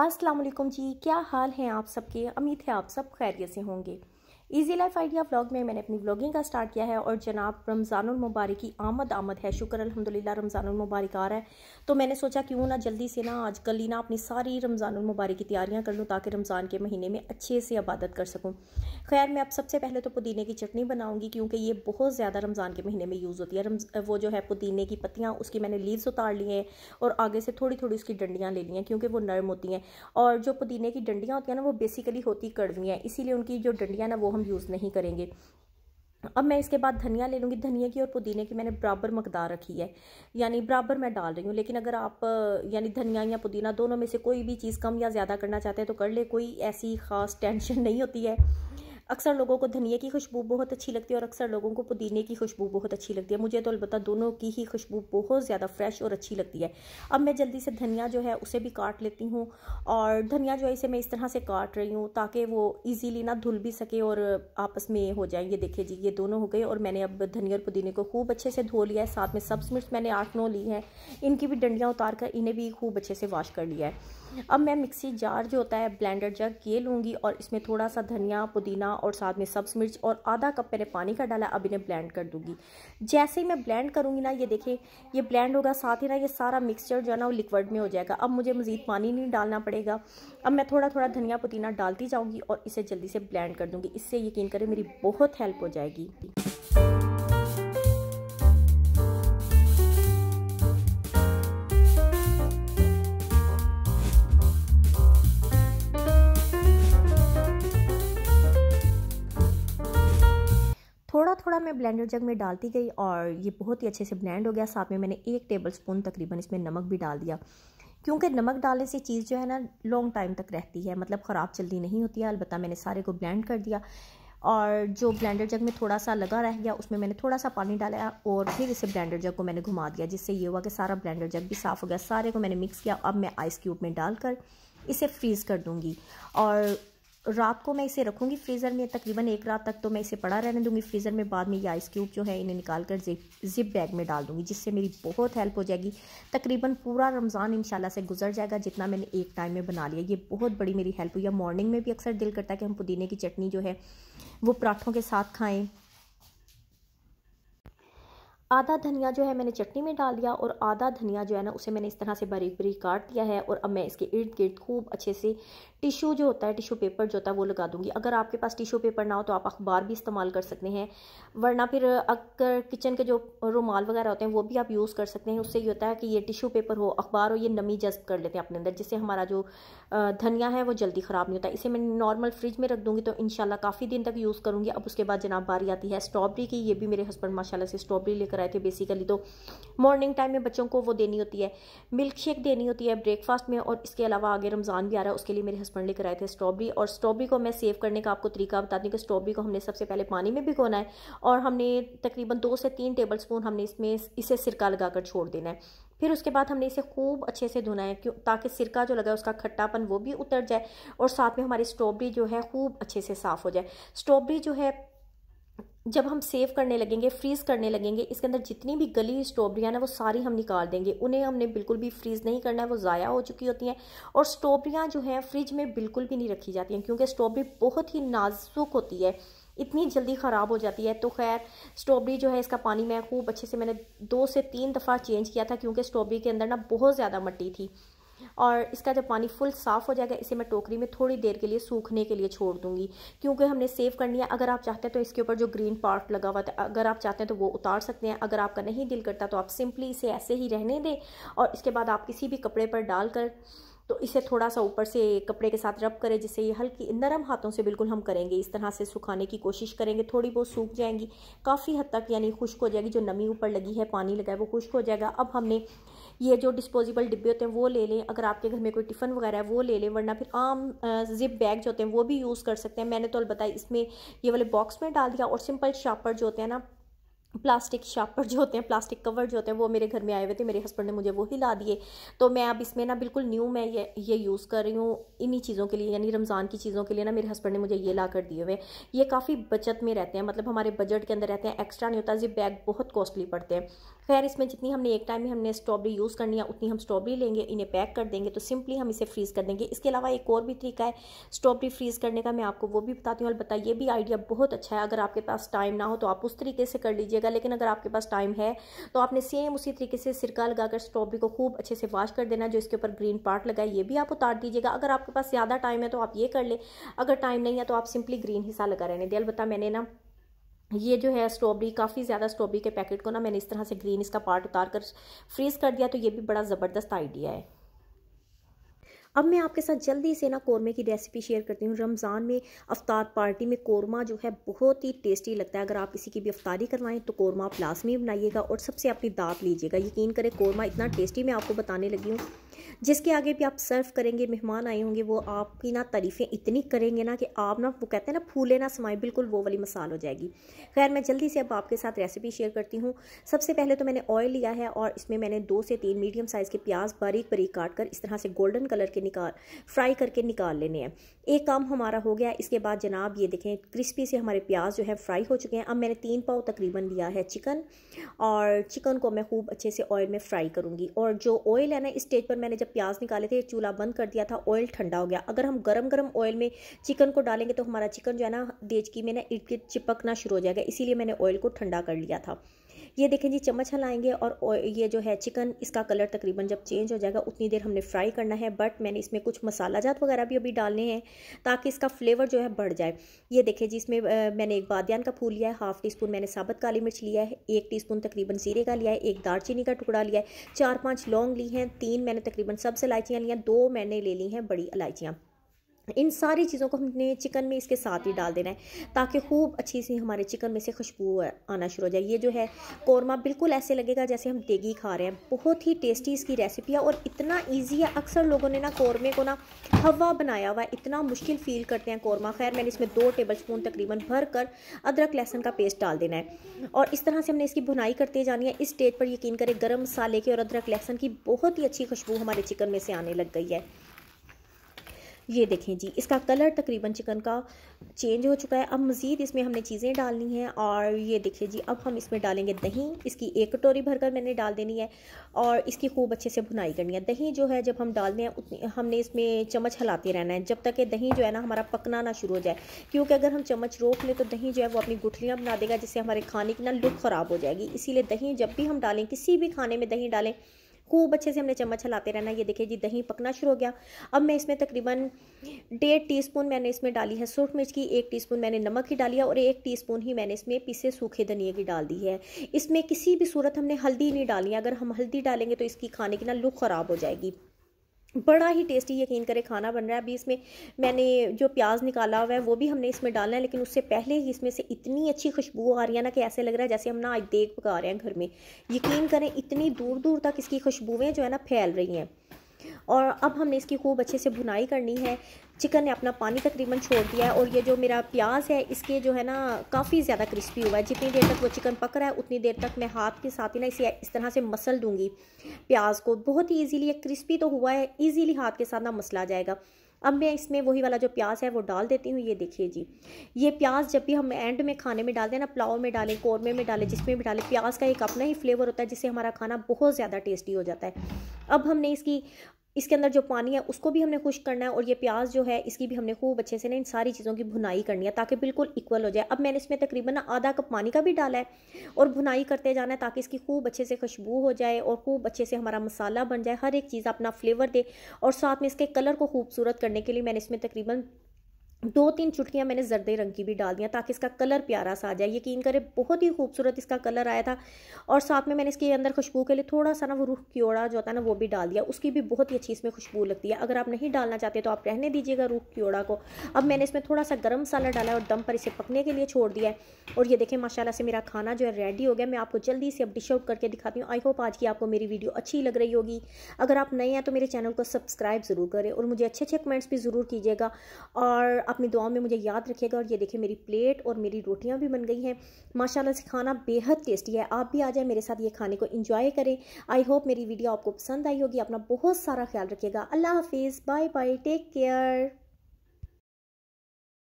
अस्सलाम वालेकुम जी क्या हाल हैं आप सबके उम्मीद है आप सब खैरियत से होंगे इजी लाइफ आइडिया व्लॉग में मैंने अपनी व्लॉगिंग का स्टार्ट किया है और जनाब मुबारक की आमद आमद है शुक्र अलहमदिल्ला रमज़ानमबारक आ रहा है तो मैंने सोचा क्यों ना जल्दी से ना आज कल ही ना अपनी सारी रमज़ानमबारक की तैयारियाँ कर लूँ ताकि रमज़ान के महीने में अच्छे से इबादत कर सकूँ खैर मैं अब सबसे पहले तो पुदीने की चटनी बनाऊँगी क्योंकि ये बहुत ज़्यादा रमज़ान के महीने में यूज़ होती है वो जो है पुदीने की पत्तियाँ उसकी मैंने लीव्स उतार ली हैं और आगे से थोड़ी थोड़ी उसकी डंडियाँ ले ली हैं क्योंकि वो नर्म होती हैं और जो पुदीने की डंडियाँ होती हैं ना वो बेसिकली होती कड़वी हैं इसीलिए उनकी जो डंडियाँ ना वो हम यूज़ नहीं करेंगे अब मैं इसके बाद धनिया ले लूँगी धनिया की और पुदीने की मैंने बराबर मकदार रखी है यानी बराबर मैं डाल रही हूँ लेकिन अगर आप यानी धनिया या पुदीना दोनों में से कोई भी चीज़ कम या ज़्यादा करना चाहते हैं तो कर ले कोई ऐसी ख़ास टेंशन नहीं होती है अक्सर लोगों को धनिया की खुशबू बहुत अच्छी लगती है और अक्सर लोगों को पुदीने की खुशबू बहुत अच्छी लगती है मुझे तो अलबत्त दोनों की ही खुशबू बहुत ज़्यादा फ्रेश और अच्छी लगती है अब मैं जल्दी से धनिया जो है उसे भी काट लेती हूँ और धनिया जो है इसे मैं इस तरह से काट रही हूँ ताकि वो ईजीली ना धुल भी सके और आपस में हो जाए ये देखिए जी ये दोनों हो गए और मैंने अब धनिया और पुदीने को खूब अच्छे से धो लिया है साथ में सब्स मिर्च मैंने आठ नौ ली है इनकी भी डंडियाँ उतार कर इन्हें भी खूब अच्छे से वॉश कर लिया है अब मैं मिक्सी जार जो होता है ब्लेंडर जग ये लूँगी और इसमें थोड़ा सा धनिया पुदीना और साथ में सब्ज़ मिर्च और आधा कप मैंने पानी का डाला अब इन्हें ब्लेंड कर दूंगी जैसे ही मैं ब्लेंड करूँगी ना ये देखें ये ब्लेंड होगा साथ ही ना ये सारा मिक्सचर जो है ना वो लिक्विड में हो जाएगा अब मुझे मज़ीद पानी नहीं डालना पड़ेगा अब मैं थोड़ा थोड़ा धनिया पुदीना डालती जाऊँगी और इसे जल्दी से ब्लैंड कर दूँगी इससे यकीन करें मेरी बहुत हेल्प हो जाएगी थोड़ा थोड़ा मैं ब्लेंडर जग में डालती गई और ये बहुत ही अच्छे से ब्लेंड हो गया साथ में मैंने एक टेबल स्पून तकरीबन इसमें नमक भी डाल दिया क्योंकि नमक डालने से चीज़ जो है ना लॉन्ग टाइम तक रहती है मतलब ख़राब जल्दी नहीं होती है अलबत्त मैंने सारे को ब्लेंड कर दिया और जो ब्लेंडर जग में थोड़ा सा लगा रह गया उसमें मैंने थोड़ा सा पानी डाला और फिर इसे ब्लेंडर जग को मैंने घुमा दिया जिससे ये हुआ कि सारा ब्लेंडर जग भी साफ़ हो गया सारे को मैंने मिक्स किया अब मैं आइस क्यूब में डालकर इसे फ्रीज़ कर दूंगी और रात को मैं इसे रखूँगी फ्रीज़र में तकरीबन एक रात तक तो मैं इसे पड़ा रहने दूँगी फ्रीज़र में बाद में ये आइस क्यूब जो है इन्हें निकाल कर जिप जिप बैग में डाल दूंगी जिससे मेरी बहुत हेल्प हो जाएगी तकरीबन पूरा रमज़ान इंशाल्लाह से गुजर जाएगा जितना मैंने एक टाइम में बना लिया ये बहुत बड़ी मेरी हेल्प हुई है मॉर्निंग में भी अक्सर दिल करता है कि हम पुदीने की चटनी जो है वो पराठों के साथ खाएँ आधा धनिया जो है मैंने चटनी में डाल दिया और आधा धनिया जो है ना उसे मैंने इस तरह से बारीक बारीक काट दिया है और अब मैं इसके इर्द गिर्द खूब अच्छे से टिशू जो होता है टिशू पेपर जो होता है वो लगा दूंगी अगर आपके पास टिशू पेपर ना हो तो आप अखबार भी इस्तेमाल कर सकते हैं वरना फिर अगर किचन के जो रुमाल वगैरह होते हैं वो भी आप यूज़ कर सकते हैं उससे ये होता है कि ये टिशू पेपर हो अखबार हो ये नमी जज्ब कर लेते हैं अपने अंदर जिससे हमारा जो धनिया है वो जल्दी ख़राब नहीं होता इसे मैं नॉर्मल फ्रिज में रख दूँगी तो इन काफ़ी दिन तक यूज़ करूँगी अब उसके बाद जनाब बारी आती है स्ट्रॉबेरी की ये भी मेरे हस्बैंड माशाला से स्ट्रॉबेरी लेकर रहे थे बेसिकली तो मॉर्निंग टाइम में बच्चों को वो देनी होती है मिल्क शेक देनी होती है ब्रेकफास्ट में और इसके अलावा आगे रमज़ान भी आ रहा है उसके लिए मेरे हस्बैंड लेकर आए थे स्ट्रॉबेरी और स्ट्रॉबेरी को मैं सेव करने का आपको तरीका बता दूँ कि स्ट्रॉबेरी को हमने सबसे पहले पानी में भिगोना है और हमने तकरीबन दो से तीन टेबल स्पून हमने इसमें इसे सिरका लगाकर छोड़ देना है फिर उसके बाद हमने इसे खूब अच्छे से धुना है क्यों ताकि सिरका जो लगा उसका खट्टापन वो भी उतर जाए और साथ में हमारी स्ट्रॉबेरी जो है खूब अच्छे से साफ़ हो जाए स्ट्रॉबेरी जो है जब हम सेव करने लगेंगे फ्रीज़ करने लगेंगे इसके अंदर जितनी भी गली स्ट्रॉबेरियाँ ना वो सारी हम निकाल देंगे उन्हें हमने बिल्कुल भी फ्रीज़ नहीं करना है वो ज़ाया हो चुकी होती हैं और स्ट्रॉबेरियाँ जो हैं फ्रिज में बिल्कुल भी नहीं रखी जाती हैं क्योंकि स्ट्रॉबेरी बहुत ही नाजुक होती है इतनी जल्दी ख़राब हो जाती है तो खैर स्ट्रॉबेरी जो है इसका पानी मैं खूब अच्छे से मैंने दो से तीन दफ़ा चेंज किया था क्योंकि स्ट्रॉबेरी के अंदर ना बहुत ज़्यादा मट्टी थी और इसका जब पानी फुल साफ़ हो जाएगा इसे मैं टोकरी में थोड़ी देर के लिए सूखने के लिए छोड़ दूंगी क्योंकि हमने सेव करनी है अगर आप चाहते हैं तो इसके ऊपर जो ग्रीन पार्ट लगा हुआ था अगर आप चाहते हैं तो वो उतार सकते हैं अगर आपका नहीं दिल करता तो आप सिंपली इसे ऐसे ही रहने दें और इसके बाद आप किसी भी कपड़े पर डालकर तो इसे थोड़ा सा ऊपर से कपड़े के साथ रब करें जिससे ये हल्की नरम हाथों से बिल्कुल हम करेंगे इस तरह से सुखाने की कोशिश करेंगे थोड़ी बहुत सूख जाएंगी काफ़ी हद तक यानी खुश्क हो जाएगी जो नमी ऊपर लगी है पानी लगा है वो खुश्क हो जाएगा अब हमने ये जो डिस्पोजेबल डिब्बे होते हैं वो ले लें अगर आपके घर में कोई टिफ़िन वगैरह है वो ले लें वरना फिर आम जिप बैग जो होते हैं वो भी यूज़ कर सकते हैं मैंने तो अलबत्ता इसमें ये वाले बॉक्स में डाल दिया और सिंपल शापर जो होते हैं ना प्लास्टिक शापर जो होते हैं प्लास्टिक कवर जो होते हैं वो मेरे घर में आए हुए थे मेरे हस्बैंड ने मुझे वो ही ला दिए तो मैं अब इसमें ना बिल्कुल न्यू मैं ये ये यूज़ कर रही हूँ इन्हीं चीज़ों के लिए यानी रमज़ान की चीज़ों के लिए ना मेरे हस्बैंड ने मुझे ये ला कर दिए हुए ये काफ़ी बचत में रहते हैं मतलब हमारे बजट के अंदर रहते हैं एक्स्ट्रा नहीं होता ये बैग बहुत कॉस्टली पड़ते हैं खैर इसमें जितनी हमने एक टाइम ही हमने स्ट्रॉबेरी यूज़ करनी है उतनी हम स्ट्रॉबेरी लेंगे इन्हें पैक कर देंगे तो सिंपली हम इसे फ्रीज़ कर देंगे इसके अलावा एक और भी तरीका है स्ट्रॉबेरी फ्रीज़ करने का मैं आपको वो भी बताती हूँ अलबत्ता ये भी आइडिया बहुत अच्छा है अगर आपके पास टाइम ना हो तो आप उस तरीके से कर लीजिए लगेगा लेकिन अगर आपके पास टाइम है तो आपने सेम उसी तरीके से सिरका लगाकर स्ट्रॉबेरी को खूब अच्छे से वॉश कर देना जो इसके ऊपर ग्रीन पार्ट लगा है ये भी आप उतार दीजिएगा अगर आपके पास ज़्यादा टाइम है तो आप ये कर ले अगर टाइम नहीं है तो आप सिंपली ग्रीन हिस्सा लगा रहने दें अलबत्ता मैंने ना ये जो है स्ट्रॉबेरी काफ़ी ज़्यादा स्ट्रॉबेरी के पैकेट को ना मैंने इस तरह से ग्रीन इसका पार्ट उतार कर फ्रीज़ कर दिया तो ये भी बड़ा ज़बरदस्त आइडिया है अब मैं आपके साथ जल्दी से ना कौरमे की रेसिपी शेयर करती हूँ रमज़ान में अफ्तार पार्टी में कौरमा जो है बहुत ही टेस्टी लगता है अगर आप किसी की भी अफ्तारी करवाएं तो कौरमा आप लाजमी बनाइएगा और सबसे अपनी दात लीजिएगा यकीन करें कौरमा इतना टेस्टी मैं आपको बताने लगी हूँ जिसके आगे भी आप सर्व करेंगे मेहमान आए होंगे वो आपकी ना तारीफ़ें इतनी करेंगे ना कि आप ना वो कहते हैं ना फूले ना समाए बिल्कुल वो वाली मसाल हो जाएगी खैर मैं जल्दी से अब आपके साथ रेसिपी शेयर करती हूँ सबसे पहले तो मैंने ऑयल लिया है और इसमें मैंने दो से तीन मीडियम साइज़ के प्याज बारीक बारीक काट कर इस तरह से गोल्डन कलर के निकाल फ्राई करके निकाल लेने हैं एक काम हमारा हो गया इसके बाद जनाब ये देखें क्रिस्पी से हमारे प्याज जो है फ्राई हो चुके हैं अब मैंने तीन पाव तकरीबन लिया है चिकन और चिकन को मैं खूब अच्छे से ऑयल में फ्राई करूँगी और जो ऑयल है ना इस स्टेज पर मैंने मैंने जब प्याज निकाले थे चूल्हा बंद कर दिया था ऑयल ठंडा हो गया अगर हम गर्म गर्म ऑयल में चिकन को डालेंगे तो हमारा चिकन जो है ना देचकी में ना इर्द गिर्द चिपकना शुरू हो जाएगा इसीलिए मैंने ऑयल को ठंडा कर लिया था ये देखें जी चम्मच हलाएंगे और ये जो है चिकन इसका कलर तकरीबन जब चेंज हो जाएगा उतनी देर हमने फ्राई करना है बट मैंने इसमें कुछ मसाला जात वगैरह भी अभी डालने हैं ताकि इसका फ्लेवर जो है बढ़ जाए ये देखें जी इसमें मैंने एक बादन का फूल लिया है हाफ टी स्पून मैंने साबत काली मिर्च लिया है एक टी स्पून तकरीबन जीरे का लिया है एक दारचीनी का टुकड़ा लिया है चार पाँच लौंग ली हैं तीन मैंने तकरीबन सब्ज़ इलायचियाँ लिया दो मैंने ले ली हैं बड़ी इलायचियाँ इन सारी चीज़ों को हमने चिकन में इसके साथ ही डाल देना है ताकि खूब अच्छी सी हमारे चिकन में से खुशबू आना शुरू हो जाए ये जो है कौरमा बिल्कुल ऐसे लगेगा जैसे हम देगी खा रहे हैं बहुत ही टेस्टी इसकी रेसिपी है और इतना इजी है अक्सर लोगों ने ना कौरमे को ना हवा बनाया हुआ है इतना मुश्किल फील करते हैं कौरमा खैर मैंने इसमें दो टेबल स्पून तकरीबन भर कर अदरक लहसन का पेस्ट डाल देना है और इस तरह से हमने इसकी भुनाई करते जानी है इस स्टेज पर यकीन करें गर्म मसाले की और अदरक लहसन की बहुत ही अच्छी खुशबू हमारे चिकन में से आने लग गई है ये देखें जी इसका कलर तकरीबन चिकन का चेंज हो चुका है अब मज़ीद इसमें हमने चीज़ें डालनी हैं और ये देखिए जी अब हम इसमें डालेंगे दही इसकी एक कटोरी भरकर मैंने डाल देनी है और इसकी खूब अच्छे से भुनाई करनी है दही जो है जब हम डाल दें हमने इसमें चम्मच हिलाते रहना है जब तक कि दही जो है ना हमारा पकना ना शुरू हो जाए क्योंकि अगर हम चम्मच रोक लें तो दही जो है वो अपनी गुठलियाँ बना देगा जिससे हमारे खाने की ना लुक ख़राब हो जाएगी इसीलिए दही जब भी हम डालें किसी भी खाने में दही डालें खूब अच्छे से हमने चम्मच हलाते रहना ये देखिए जी दही पकना शुरू हो गया अब मैं इसमें तकरीबन डेढ़ स्पून मैंने इसमें डाली है सूर्ख मिर्च की एक टी मैंने नमक की डाली है और एक टी ही मैंने इसमें पीसे सूखे धनिए की डाल दी है इसमें किसी भी सूरत हमने हल्दी नहीं डाली है अगर हम हल्दी डालेंगे तो इसकी खाने की ना लुक ख़राब हो जाएगी बड़ा ही टेस्टी यकीन करें खाना बन रहा है अभी इसमें मैंने जो प्याज निकाला हुआ है वो भी हमने इसमें डालना है लेकिन उससे पहले ही इसमें से इतनी अच्छी खुशबू आ रही है ना कि ऐसे लग रहा है जैसे हम ना आज देख पका रहे हैं घर में यकीन करें इतनी दूर दूर तक इसकी खुशबुएँ जो है ना फैल रही हैं और अब हमने इसकी खूब अच्छे से भुनाई करनी है चिकन ने अपना पानी तकरीबन छोड़ दिया है और ये जो मेरा प्याज है इसके जो है ना काफ़ी ज़्यादा क्रिस्पी हुआ है जितनी देर तक वो चिकन पक रहा है उतनी देर तक मैं हाथ के साथ ही ना इसे इस तरह से मसल दूंगी प्याज को बहुत ही ईजीली ये क्रिस्पी तो हुआ है ईजीली हाथ के साथ ना मसला जाएगा अब मैं इसमें वही वाला जो प्याज है वो डाल देती हूँ ये देखिए जी ये प्याज जब भी हम एंड में खाने में डालते हैं ना पुलाव में डालें कौरमे में डालें जिसमें भी डालें प्याज का एक अपना ही फ्लेवर होता है जिससे हमारा खाना बहुत ज़्यादा टेस्टी हो जाता है अब हमने इसकी इसके अंदर जो पानी है उसको भी हमने खुश करना है और ये प्याज जो है इसकी भी हमने खूब अच्छे से ना इन सारी चीज़ों की भुनाई करनी है ताकि बिल्कुल इक्वल हो जाए अब मैंने इसमें तकरीबन आधा कप पानी का भी डाला है और भुनाई करते जाना है ताकि इसकी खूब अच्छे से खुशबू हो जाए और खूब अच्छे से हमारा मसाला बन जाए हर एक चीज़ अपना फ्लेवर दे और साथ में इसके कलर को खूबसूरत करने के लिए मैंने इसमें तकरीबन दो तीन चुटकियाँ मैंने जर्दे रंग की भी डाल दिया ताकि इसका कलर प्यारा सा आ जाए यकीन करें बहुत ही खूबसूरत इसका कलर आया था और साथ में मैंने इसके अंदर खुशबू के लिए थोड़ा सा ना वो रूह क्योड़ा जो होता है ना वो भी डाल दिया उसकी भी बहुत ही अच्छी इसमें खुशबू लगती है अगर आप नहीं डालना चाहते तो आप रहने दीजिएगा रूह क्योड़ा को अब मैंने इसमें थोड़ा सा गर्म मसाला डाला और दम पर इसे पकने के लिए छोड़ दिया है और ये देखें माशाला से मेरा खाना जो है रेडी हो गया मैं आपको जल्दी से अब डिश आउट करके दिखाती हूँ आई होप आज की आपको मेरी वीडियो अच्छी लग रही होगी अगर आप नए हैं तो मेरे चैनल को सब्सक्राइब ज़रूर करें और मुझे अच्छे अच्छे कमेंट्स भी ज़रूर कीजिएगा और अपनी दुआओं में मुझे याद रखिएगा और ये देखिए मेरी प्लेट और मेरी रोटियाँ भी बन गई हैं माशाल्लाह से खाना बेहद टेस्टी है आप भी आ जाए मेरे साथ ये खाने को इंजॉय करें आई होप मेरी वीडियो आपको पसंद आई होगी अपना बहुत सारा ख्याल रखिएगा अल्लाह हाफिज़ बाय बाय टेक केयर